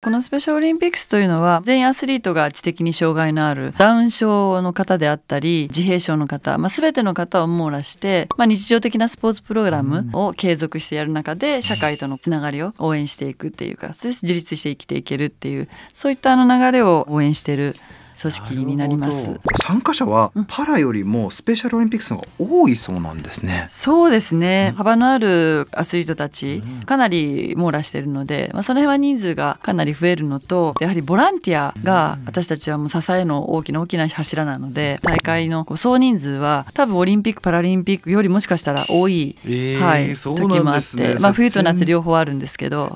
このスペシャルオリンピックスというのは全員アスリートが知的に障害のあるダウン症の方であったり自閉症の方、まあ、全ての方を網羅して、まあ、日常的なスポーツプログラムを継続してやる中で社会とのつながりを応援していくっていうか自立して生きていけるっていうそういったあの流れを応援している組織になります参加者はパラよりもスペシャルオリンピックスが多いそうなんですね、うん、そうですね、幅のあるアスリートたちかなり網羅しているので、まあ、その辺は人数がかなり増えるのとやはりボランティアが私たちはもう支えの大きな大きな柱なので大会の総人数は多分オリンピック・パラリンピックよりもしかしたら多い、えー、はい、ね、時もあって、まあ、冬と夏両方あるんですけど